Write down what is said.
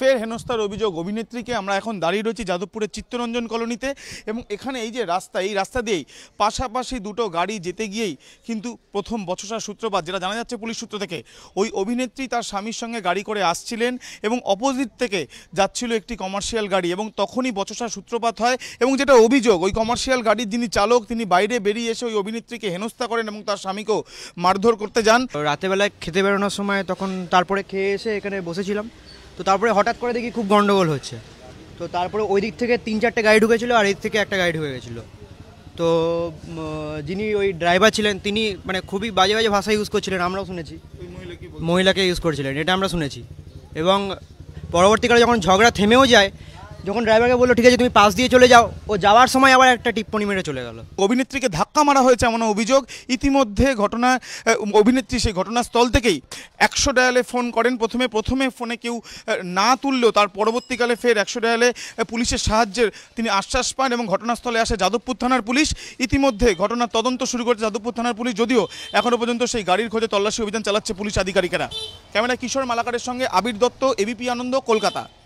ফের হেনস্থার অভিযোগ অভিনেত্রীকে আমরা এখন দাঁড়িয়ে রয়েছি যাদবপুরের চিত্তরঞ্জন কলোনিতে এবং এখানে এই যে রাস্তা এই রাস্তা দিয়েই পাশাপাশি দুটো গাড়ি যেতে গিয়েই কিন্তু প্রথম বছসার সূত্রপাত যেটা জানা যাচ্ছে পুলিশ সূত্র থেকে ওই অভিনেত্রী তার স্বামীর সঙ্গে গাড়ি করে আসছিলেন এবং অপোজিট থেকে যাচ্ছিল একটি কমার্শিয়াল গাড়ি এবং তখনই বচসার সূত্রপাত হয় এবং যেটা অভিযোগ ওই কমার্শিয়াল গাড়ির যিনি চালক তিনি বাইরে বেরিয়ে এসে ওই অভিনেত্রীকে হেনস্থা করেন এবং তার স্বামীকেও মারধর করতে যান রাতেবেলায় খেতে বেরোনোর সময় তখন তারপরে খেয়ে এসে এখানে বসেছিলাম তো তারপরে হঠাৎ করে দেখি খুব গন্ডগোল হচ্ছে তো তারপরে ওই দিক থেকে তিন চারটে গাড়ি ঢুকেছিলো আর এই থেকে একটা গাড়ি ঢুকে গেছিলো তো যিনি ওই ড্রাইভার ছিলেন তিনি মানে খুবই বাজে বাজে ভাষা ইউজ করছিলেন আমরাও শুনেছি মহিলাকে ইউজ করছিলেন এটা আমরা শুনেছি এবং পরবর্তীকালে যখন ঝগড়া থেমেও যায় যখন ড্রাইভারকে বললো ঠিক আছে তুমি পাশ দিয়ে চলে যাও ও যাওয়ার সময় আবার একটা টিপ্পনি মেরে চলে গেল অভিনেত্রীকে ধাক্কা মারা হয়েছে এমন অভিযোগ ইতিমধ্যে ঘটনা অভিনেত্রী সেই ঘটনাস্থল থেকেই একশো ডায়ালে ফোন করেন প্রথমে প্রথমে ফোনে কেউ না তুললেও তার পরবর্তীকালে ফের একশো ডায়ালে পুলিশের সাহায্যের তিনি আশ্বাস পান এবং ঘটনাস্থলে আসে যাদবপুর থানার পুলিশ ইতিমধ্যে ঘটনার তদন্ত শুরু করেছে যাদবপুর থানার পুলিশ যদিও এখনও পর্যন্ত সেই গাড়ির খোঁজে তল্লাশি অভিযান চালাচ্ছে পুলিশ আধিকারিকেরা ক্যামেরা কিশোর মালাকারের সঙ্গে আবির দত্ত এবিপি আনন্দ কলকাতা